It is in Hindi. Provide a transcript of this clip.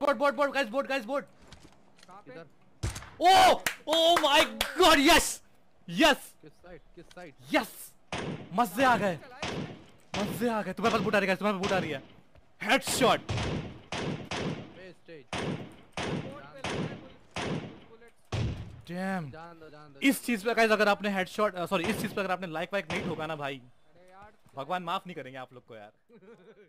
boat boat boat guys boat guys boat oh oh my god yes yes किस साइड किस साइड यस मजे आ गए मजे आ गए तुम्हारे पास बूट आ रही है तुम्हारे पास बूट आ रही है हेडशॉट डैम इस चीज पे गाइस अगर आपने हेडशॉट सॉरी uh, इस चीज पे अगर आपने लाइक वाइक नहीं ठोका ना भाई भगवान माफ नहीं करेंगे आप लोग को यार